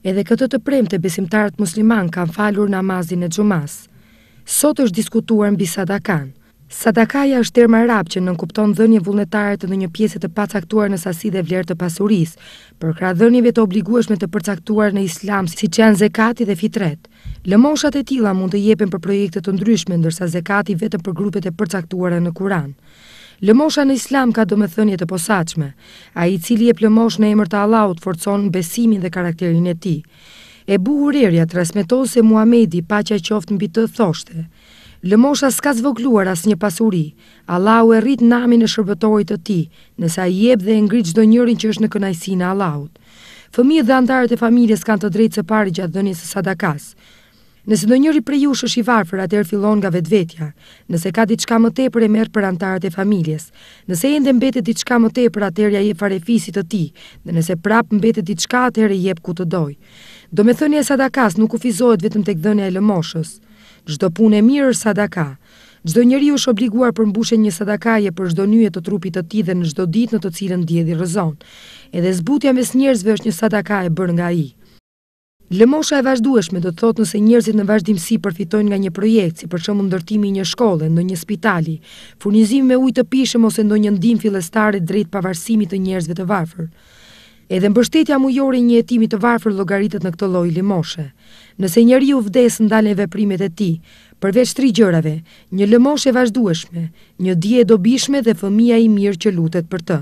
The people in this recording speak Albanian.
Edhe këtë të të besimtarët musliman kanë falur namazin e gjumas. Sot është diskutuar mbi sadakan. Sadakaja është term arab që nënkupton dhënje vullnetare të ndonjë pjese të pacaktuar në sasi dhe vlerë të pasurisë, për krahas dhënieve të obligueshme të përcaktuar në Islam siç janë zekati dhe fitret. Lëmoshat e tilla mund të jepen për projekte të ndryshme ndërsa zekati vetëm për grupet e përcaktuara në Kur'an. Lëmosha në islam ka do me thënje të posaqme, a i cili e plëmosh në emër të Allahut forcon besimin dhe karakterin e ti. E buhurirja të se Muhamedi pa që e qoftë në bitë të thoshte. Lëmosha s'ka zvogluar as një pasuri, Allahu e rrit namin e shërbëtorit të ti, nësa i jeb dhe ngrit qdo njërin që është në kënajsi në Allahut. Fëmijë dhe antarët e familjes kanë të drejtë së pari gjatë dënjës së sadakas. Nëse do njëri për jush është i varfër atër fillon nga vetvetja, nëse ka diçka më tepër e merë për antarët e familjes, nëse e ndë mbetet diçka më tepër atër ja je farefisit të ti, dhe nëse prap mbetet diçka atër e jep ku të doj. Do me thënje sadakas nuk u fizohet vetëm të këdhënja e lëmoshës. Gjdo pun e mirë është sadaka. Gjdo njëri është obliguar për mbushe një sadakaje për gjdo njëje të trupit të ti dhe në gjdo dit në të cilën djedi rëzon. Edhe zbutja mes njerëzve është një sadakaje bërë nga i. Lëmosha e vazhdueshme do të thotë nëse njerëzit në vazhdimësi përfitojnë nga një projekt, si për shembull ndërtimi i një shkolle, në një spitali, furnizim me ujë të pijshëm ose ndonjë ndihmë fillestare drejt pavarësimit të njerëzve të varfër. Edhe mbështetja mujore një hetimi të varfër llogaritet në këtë lloj lëmoshe. Nëse njeriu vdes ndalen veprimet e tij, përveç tri gjërave, një lëmoshe vazhdueshme, një dije e dobishme dhe fëmia i mirë që lutet për të.